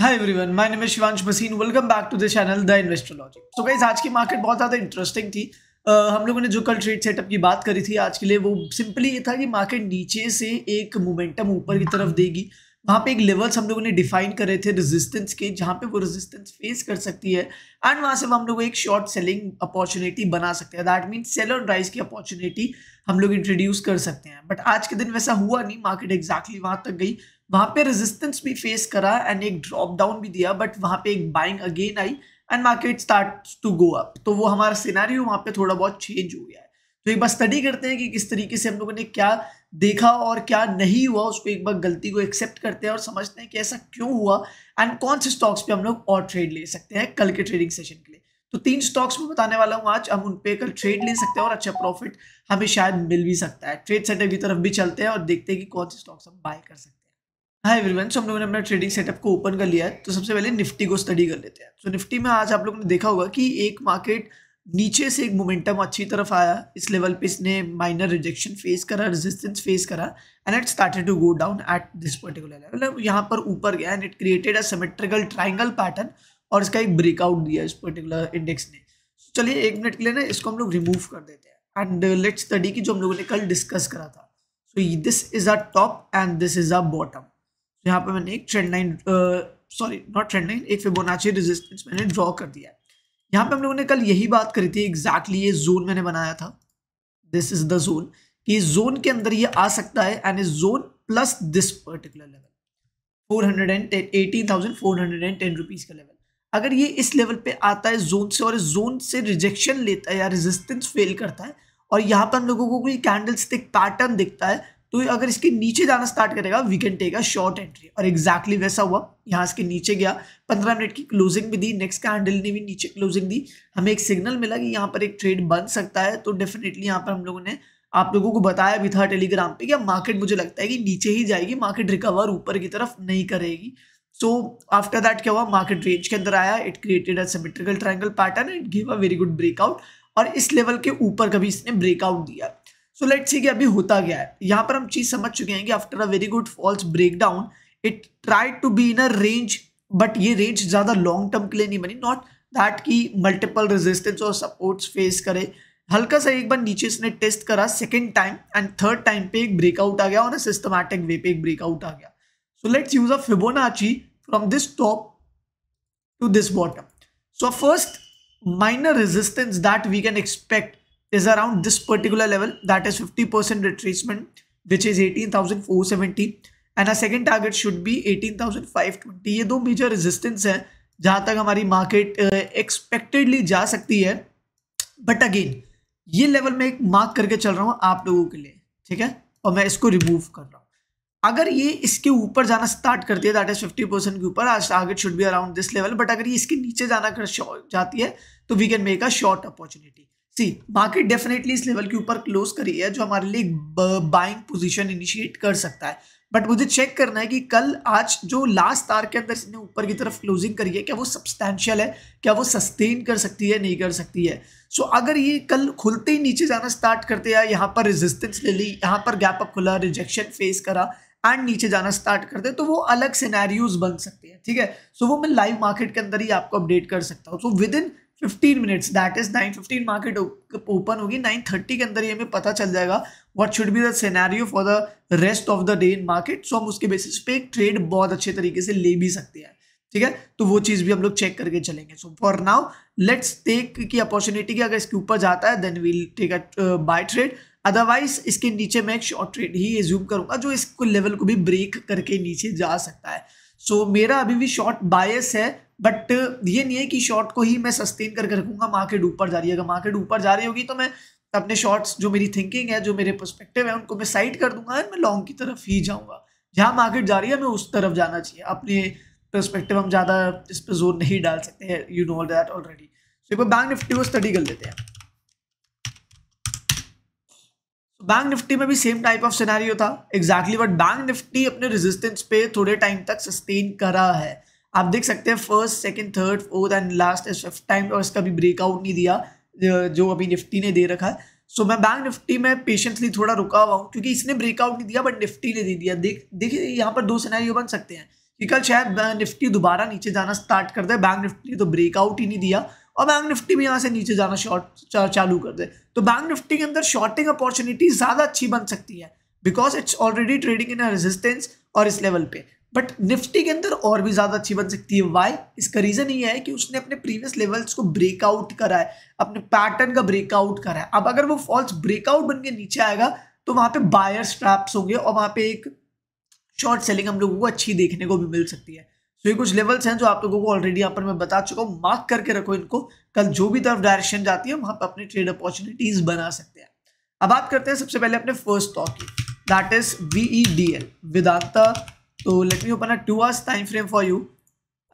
hi everyone my name Shivansh मसीन welcome back to the channel the investor logic so guys आज की market बहुत ज़्यादा इंटरेस्टिंग थी uh, हम लोगों ने जो कल ट्रेड सेटअप की बात करी थी आज के लिए वो सिंपली ये था कि मार्केट नीचे से एक मोमेंटम ऊपर की तरफ देगी वहाँ पे एक लेवल्स हम लोगों ने डिफाइन करे थे रेजिस्टेंस के जहाँ पे वो रेजिस्टेंस फेस कर सकती है एंड वहाँ से हम लोग एक शॉर्ट सेलिंग अपॉर्चुनिटी बना सकते हैं दैट मीन सेल और राइज की अपॉर्चुनिटी हम लोग इंट्रोड्यूस कर सकते हैं बट आज के दिन वैसा हुआ नहीं मार्केट एग्जैक्टली exactly वहाँ तक गई वहां पे रेजिस्टेंस भी फेस करा एंड एक ड्रॉप डाउन भी दिया बट वहां पे एक बाइंग अगेन आई and market start to go up तो वो हमारा सिनारियो वहां पे थोड़ा बहुत चेंज हो गया है तो एक बार स्टडी करते हैं कि किस तरीके से हम लोगों ने क्या देखा और क्या नहीं हुआ उसको एक बार गलती को एक्सेप्ट करते हैं और समझते हैं कि ऐसा क्यों हुआ एंड कौन से स्टॉक्स पे हम लोग और ट्रेड ले सकते हैं कल के ट्रेडिंग सेशन के लिए तो तीन स्टॉक्स में बताने वाला हूँ आज हम उन पर कल ट्रेड ले सकते हैं और अच्छा प्रॉफिट हमें शायद मिल भी सकता है ट्रेड सेटअप की तरफ भी चलते हैं और देखते हैं कि कौन से स्टॉक्स हम बाय कर सकते हैं हाय एवरीवन सो हम लोगों ने अपना ट्रेडिंग सेटअप को ओपन कर लिया है तो सबसे पहले निफ्टी को स्टडी कर लेते हैं सो so, निफ्टी में आज आप लोगों ने देखा होगा कि एक मार्केट नीचे से एक मोमेंटम अच्छी तरफ आया इस लेवल पे इसने माइनर रिजेक्शन फेस करा रेजिस्टेंस फेस करा and it started to go down at this particular level मतलब यहाँ पर ऊपर गया and it created a symmetrical triangle pattern और इसका एक ब्रेकआउट दिया इस पर्टिकुलर इंडेक्स ने so, चलिए एक मिनट के लिए ना इसको हम लोग रिमूव कर देते हैं एंड लेट स्टडी की जो हम लोगों ने कल डिस्कस करा था so this is a top and this is a bottom तो यहाँ पर मैंने एक trend line sorry not trend line एक फिबोनाची रेजिस्टेंस मैंने ड्रॉ कर दिया है यहाँ पर हम लोगों ने कल यही बात करी थी एग्जैक्टली exactly ये जोन मैंने बनाया था दिस इज द जोन कि इस जोन के अंदर ये आ सकता है and is zone plus this particular level four hundred and ten eighteen thousand four hundred and ten rupees का लेवल अगर ये इस लेवल पे आता है जोन से और इस जोन से रिजेक्शन लेता है या रेजिस्टेंस फेल करता है और यहाँ पर हम लोगों को कोई कैंडल स्टिक पैटर्न दिखता है तो अगर इसके नीचे जाना स्टार्ट करेगा we can take a short entry और एग्जैक्टली exactly वैसा हुआ यहाँ इसके नीचे गया पंद्रह मिनट की क्लोजिंग भी दी नेक्स्ट का हैंडल ने भी नीचे क्लोजिंग दी हमें एक सिग्नल मिला कि यहाँ पर एक ट्रेड बन सकता है तो डेफिनेटली यहाँ पर हम लोगों ने आप लोगों को बताया भी था टेलीग्राम पे कि मार्केट मुझे लगता है कि नीचे ही जाएगी मार्केट रिकवर ऊपर की तरफ नहीं करेगी सो आफ्टर दैट क्या हुआ मार्केट रेंज के अंदर आया it created symmetrical triangle pattern it give a very good breakout और इस लेवल के ऊपर कभी इसने ब्रेकआउट दिया सो लेट सी कि अभी होता गया है यहाँ पर हम चीज़ समझ चुके हैं कि after a very good false break down it tried to be in a range but ये रेंज ज़्यादा लॉन्ग टर्म के लिए नहीं बनी नॉट दैट की मल्टीपल रेजिस्टेंस और सपोर्ट्स फेस करे हल्का सा एक बार नीचे इसने टेस्ट करा second time and third time पे एक ब्रेकआउट आ गया और सिस्टमैटिक वे पे एक ब्रेकआउट आ गया so let's use a Fibonacci from this top to this bottom so first minor resistance that we can expect is around this particular level that is 50% retracement which is 18,470 and a second target should be 18,520 ये दो major resistance है जहाँ तक हमारी market expectedly uh, जा सकती है but again ये लेवल मैं एक मार्क करके चल रहा हूँ आप लोगों के लिए ठीक है और मैं इसको रिमूव कर रहा हूँ अगर ये इसके ऊपर जाना स्टार्ट करती है दैट इज फिफ्टी परसेंट के ऊपर आज target should be around this level but अगर ये इसके नीचे जाना कर जाती है तो we can make a short opportunity see market definitely इस लेवल के ऊपर क्लोज करी है जो हमारे लिए बाइंग पोजीशन इनिशिएट कर सकता है बट मुझे चेक करना है कि कल आज जो लास्ट तार के अंदर इसने ऊपर की तरफ क्लोजिंग करी है क्या वो सब्सटैंशियल है क्या वो सस्टेन कर सकती है नहीं कर सकती है सो so, अगर ये कल खुलते ही नीचे जाना स्टार्ट करते हैं यहाँ पर रेजिस्टेंस ले ली यहाँ पर गैप अप खुला रिजेक्शन फेस करा एंड नीचे जाना स्टार्ट कर दे तो वो अलग सिनेरियोज बन सकते हैं ठीक है सो so, वो मैं लाइव मार्केट के अंदर ही आपको अपडेट कर सकता हूँ so within fifteen minutes that is nine fifteen market open होगी नाइन थर्टी के अंदर ही हमें पता चल जाएगा what should be the scenario for the rest of the day in market so हम उसके बेसिस पे एक ट्रेड बहुत अच्छे तरीके से ले भी सकते हैं ठीक है तो वो चीज़ भी हम लोग चेक करके चलेंगे so for now let's take की अपॉर्चुनिटी की अगर इसके ऊपर जाता है then we'll take a buy trade otherwise इसके नीचे मैं एक शॉर्ट ट्रेड ही एज्यूम करूंगा जो इसको लेवल को भी ब्रेक करके नीचे जा सकता है सो so, मेरा अभी भी शॉर्ट बायस है बट ये नहीं है कि शॉर्ट को ही मैं सस्टेन करके रखूंगा मार्केट ऊपर जा रही है अगर मार्केट ऊपर जा रही होगी तो मैं अपने शॉर्ट्स जो मेरी थिंकिंग है जो मेरे पर्सपेक्टिव है उनको मैं साइड कर दूंगा एंड मैं लॉन्ग की तरफ ही जाऊंगा जहाँ मार्केट जा रही है हमें उस तरफ जाना चाहिए अपने परस्पेक्टिव हम ज़्यादा इस पर जोर नहीं डाल सकते हैं you know that already so एक बार बैंक निफ्टी को स्टडी कर लेते हैं बैंक निफ्टी में भी सेम टाइप ऑफ सिनेरियो था एग्जैक्टली बट बैंक निफ्टी अपने रेजिस्टेंस पे थोड़े टाइम तक सस्टेन करा है आप देख सकते हैं first second third fourth and last fifth time और इसका भी ब्रेकआउट नहीं दिया जो अभी निफ्टी ने दे रखा है सो so, मैं बैंक निफ्टी में पेशेंसली थोड़ा रुका हुआ हूँ क्योंकि इसने ब्रेकआउट नहीं दिया बट निफ्टी ने दे दिया देख देखिए यहाँ पर दो सिनेरियो बन सकते हैं कि कल शायद निफ्टी दोबारा नीचे जाना स्टार्ट कर दे बैंक निफ्टी तो ब्रेकआउट ही नहीं दिया और बैंक निफ्टी भी यहाँ से नीचे जाना शॉर्ट चालू कर दे तो बैंक निफ्टी के अंदर शॉर्टिंग अपॉर्चुनिटी ज़्यादा अच्छी बन सकती है because it's already trading in resistance और इस लेवल पे बट निफ्टी के अंदर और भी ज़्यादा अच्छी बन सकती है वाई इसका रीज़न ये है कि उसने अपने प्रीवियस लेवल्स को ब्रेकआउट करा है अपने पैटर्न का ब्रेकआउट करा है अब अगर वो फॉल्स ब्रेकआउट बन के नीचे आएगा तो वहाँ पे बायर स्ट्रैप्स होंगे और वहाँ पे एक शॉर्ट सेलिंग हम लोगों को अच्छी देखने को भी मिल सकती है सो ये कुछ लेवल्स हैं जो आप लोगों को ऑलरेडी यहाँ पर मैं बता चुका हूँ मार्क करके रखो इनको कल जो भी तरफ डायरेक्शन जाती है वहाँ पर अपनी ट्रेड अपॉर्चुनिटीज बना सकते हैं अब बात करते हैं सबसे पहले अपने फर्स्ट स्टॉक की that is V E D L Vedanta तो let me open a two hours time frame for you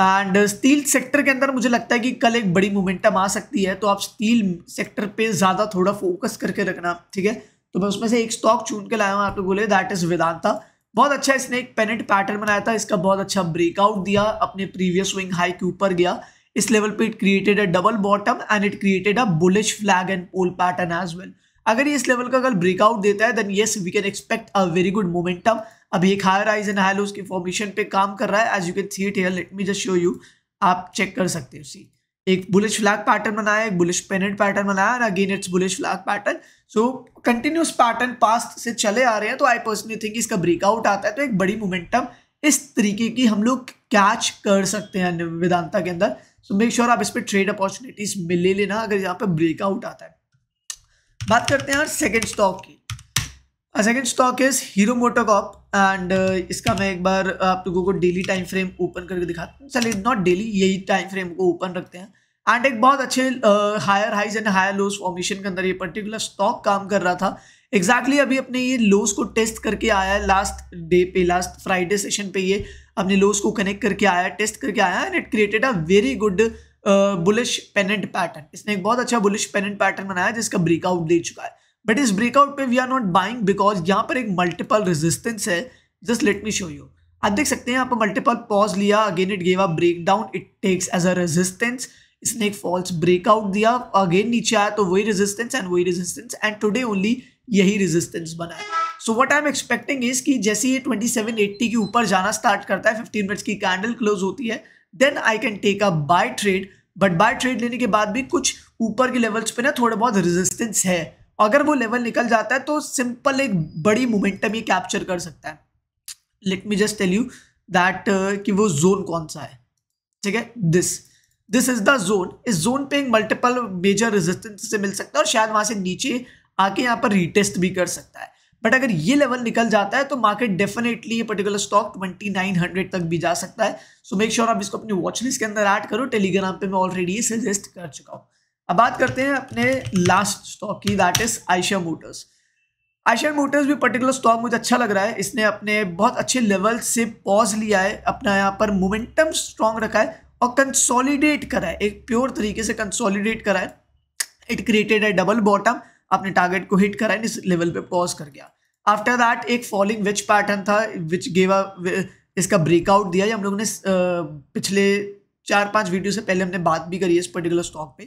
and steel sector के अंदर मुझे लगता है कि कल एक बड़ी मोमेंटम आ सकती है तो आप स्टील सेक्टर पे ज़्यादा थोड़ा फोकस करके रखना ठीक है तो मैं उसमें से एक स्टॉक चुन के लाया हूँ आप लोगों के दैट इज़ वेदांता बहुत अच्छा इसने एक पेनेट पैटर्न बनाया था इसका बहुत अच्छा ब्रेकआउट दिया अपने प्रीवियस स्विंग हाई के ऊपर गया इस लेवल पे it created a double bottom and it created a bullish flag and pole pattern as well अगर ये इस लेवल का अगर ब्रेकआउट देता है then yes we can expect a very good momentum अभी एक higher highs and high lows के फॉर्मेशन पे काम कर रहा है as you can see it here let me just show you आप चेक कर सकते हो सी एक बुलिश फ्लैग पैटर्न बनाया एक बुलिश पेनेट पैटर्न बनाया और again it's bullish flag pattern so continuous pattern past से चले आ रहे हैं तो आई पर्सनली थिंक इसका ब्रेकआउट आता है तो एक बड़ी मोमेंटम इस तरीके की हम लोग कैच कर सकते हैं वेदांता के अंदर सो मेक श्योर आप इस पर ट्रेड अपॉर्चुनिटीज मिले लेना अगर यहाँ पर ब्रेकआउट आता है बात करते हैं सेकेंड स्टॉक की second stock is Hero MotoCorp and इसका मैं एक बार uh, आप लोगों को डेली टाइम फ्रेम ओपन करके दिखाता हूँ चलिए नॉट डेली यही टाइम फ्रेम को ओपन रखते हैं एंड एक बहुत अच्छे higher highs and higher lows formation के अंदर ये पर्टिकुलर स्टॉक काम कर रहा था एग्जैक्टली exactly अभी अपने ये लोज को टेस्ट करके आया लास्ट डे पे लास्ट फ्राइडे सेशन पे ये अपने लोज को कनेक्ट करके आया टेस्ट करके आया and it created a very good bullish pennant pattern इसने एक बहुत अच्छा बुलिश पेनेंट पैटर्न बनाया जिसका ब्रेकआउट दे चुका है बट इस ब्रेकआउट पे we are not buying because यहाँ पर एक मल्टीपल रेजिस्टेंस है just let me show you आप देख सकते हैं यहाँ पर मल्टीपल पॉज लिया again it gave a break down it takes as a resistance इसने एक फॉल्स ब्रेकआउट दिया अगेन नीचे आया तो वही रेजिस्टेंस एंड वही रेजिस्टेंस एंड टुडे ओनली यही रेजिस्टेंस बना है so what I am expecting is कि जैसे ये 2780 के ऊपर जाना स्टार्ट करता है 15 मिनट्स की कैंडल क्लोज होती है then I can take a buy trade but buy trade लेने के बाद भी कुछ ऊपर के लेवल्स पे ना थोड़ा बहुत रेजिस्टेंस है अगर वो लेवल निकल जाता है तो सिंपल एक बड़ी मोमेंटम ये कैप्चर कर सकता है let me just tell you that कि वो जोन कौन सा है ठीक है this this is the zone इस जोन पे एक मल्टीपल मेजर रेजिस्टेंस से मिल सकता है और शायद वहां से नीचे आके यहाँ पर रीटेस्ट भी कर सकता है बट अगर ये लेवल निकल जाता है तो मार्केट डेफिनेटली ये particular stock twenty nine hundred तक भी जा सकता है सो मेक श्योर आप इसको अपनी वॉचलिस्ट के अंदर ऐड करो टेलीग्राम पे मैं ऑलरेडी सजेस्ट कर चुका हूँ अब बात करते हैं अपने लास्ट स्टॉक की दैट इज आयशा मोटर्स आयशा मोटर्स भी पर्टिकुलर स्टॉक मुझे अच्छा लग रहा है इसने अपने बहुत अच्छे लेवल से पॉज लिया है अपना यहाँ पर मोमेंटम स्ट्रांग रखा है और कंसोलिडेट करा है एक प्योर तरीके से कंसोलिडेट करा है it created a double bottom अपने टारगेट को हिट करा है इस लेवल पे पॉज कर गया आफ्टर दैट एक फॉलिंग विच पैटर्न था विच गेव अ इसका ब्रेकआउट दिया है हम लोगों ने पिछले चार पांच वीडियो से पहले हमने बात भी करी है इस पर्टिकुलर स्टॉक पर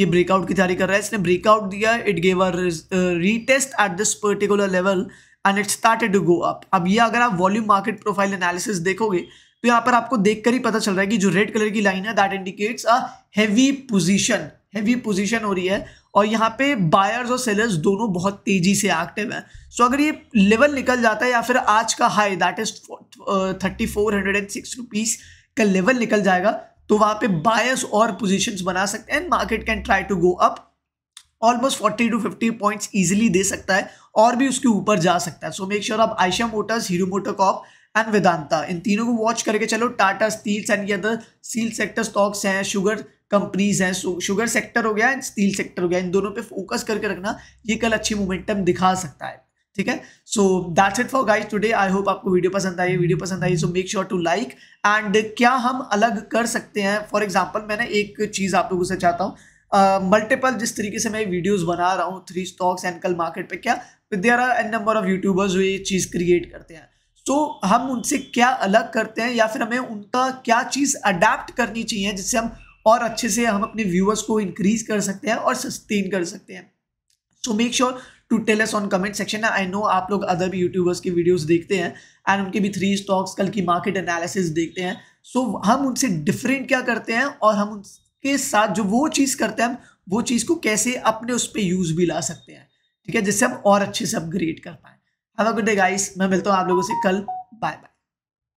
ये ब्रेकआउट की तैयारी कर रहा है इसने ब्रेकआउट दिया it gave a retest at this particular level and it started to go up अब ये अगर आप वॉल्यूम मार्केट प्रोफाइल एनालिसिस देखोगे तो यहाँ पर आपको देखकर ही पता चल रहा है कि जो रेड कलर की लाइन है that indicates a heavy position heavy position हो रही है और यहाँ पे बायर्स और सेलर्स दोनों बहुत तेजी से एक्टिव हैं सो so अगर ये लेवल निकल जाता है या फिर आज का high that is thirty four hundred and six rupees का लेवल निकल जाएगा तो वहां पे बायस और पोजीशंस बना सकते हैं market can try to go up almost forty to fifty points easily दे सकता है और भी उसके ऊपर जा सकता है सो मेक श्योर आप आयशा मोटर्स हीरो मोटोकॉप एंड वेदांता इन तीनों को वॉच करके चलो टाटा स्टील्स एंड ये अदर स्टील सेक्टर स्टॉक्स हैं शुगर कंपनीज हैं शुगर सेक्टर हो गया एंड स्टील सेक्टर हो गया इन दोनों पे फोकस करके रखना ये कल अच्छी मोमेंटम दिखा सकता है ठीक है so that's it for guys today I hope आपको वीडियो पसंद आई वीडियो पसंद आई so make sure to like and क्या हम अलग कर सकते हैं फॉर एग्जाम्पल मैंने एक चीज़ आप लोगों से चाहता हूँ मल्टीपल uh, जिस तरीके से मैं वीडियोज बना रहा हूँ थ्री स्टॉक्स एंड कल मार्केट पे क्या there are n number of YouTubers ये चीज़ क्रिएट करते हैं तो हम उनसे क्या अलग करते हैं या फिर हमें उनका क्या चीज़ अडेप्ट करनी चाहिए जिससे हम और अच्छे से हम अपने व्यूअर्स को इंक्रीज कर सकते हैं और सस्टेन कर सकते हैं so make sure to tell on comment section I know आप लोग अदर भी यूट्यूबर्स की वीडियोज देखते हैं एंड उनके भी थ्री स्टॉक्स कल की मार्केट एनालिसिस देखते हैं सो so, हम उनसे डिफरेंट क्या करते हैं और हम उनके साथ जो वो चीज़ करते हैं वो चीज़ को कैसे अपने उस पर यूज़ भी ला सकते हैं ठीक है जिससे हम और अच्छे से अपग्रेड कर पाएँ have a good day guys मैं मिलता हूँ आप लोगों से कल बाय बाय